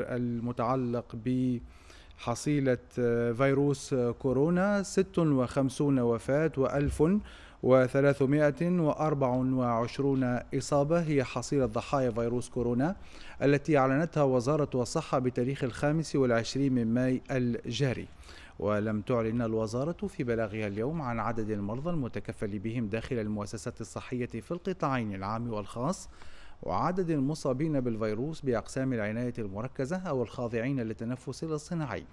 المتعلق بحصيلة آه، فيروس آه، كورونا 56 وفاة و1000 و324 إصابة هي حصيلة ضحايا فيروس كورونا التي أعلنتها وزارة الصحة بتاريخ الخامس والعشرين من ماي الجاري ولم تعلن الوزارة في بلاغها اليوم عن عدد المرضى المتكفل بهم داخل المؤسسات الصحية في القطاعين العام والخاص وعدد المصابين بالفيروس بأقسام العناية المركزة أو الخاضعين للتنفس الاصطناعي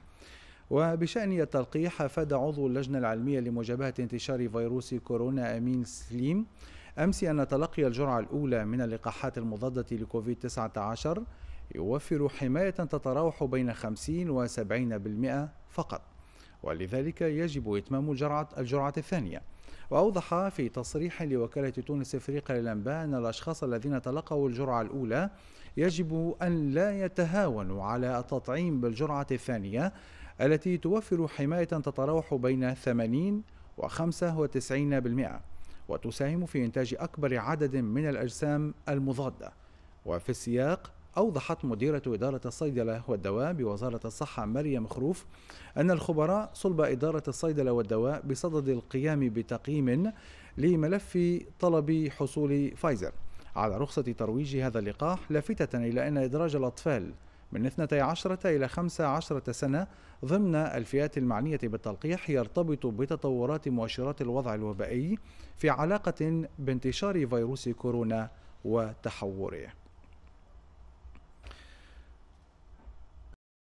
وبشأن التلقيح أفاد عضو اللجنة العلمية لمجابهة انتشار فيروس كورونا أمين سليم أمس أن تلقي الجرعة الأولى من اللقاحات المضادة لكوفيد-19 يوفر حماية تتراوح بين 50 و 70% فقط ولذلك يجب إتمام الجرعة الجرعة الثانية وأوضح في تصريح لوكالة تونس إفريقيا للأنباء أن الأشخاص الذين تلقوا الجرعة الأولى يجب أن لا يتهاونوا على التطعيم بالجرعة الثانية التي توفر حماية تتراوح بين 80 و 95% وتساهم في إنتاج أكبر عدد من الأجسام المضادة وفي السياق أوضحت مديرة إدارة الصيدلة والدواء بوزارة الصحة مريم خروف أن الخبراء صلب إدارة الصيدلة والدواء بصدد القيام بتقييم لملف طلب حصول فايزر على رخصة ترويج هذا اللقاح لافتة إلى أن إدراج الأطفال من 12 إلى 15 سنة ضمن الفئات المعنية بالتلقيح يرتبط بتطورات مؤشرات الوضع الوبائي في علاقة بانتشار فيروس كورونا وتحوره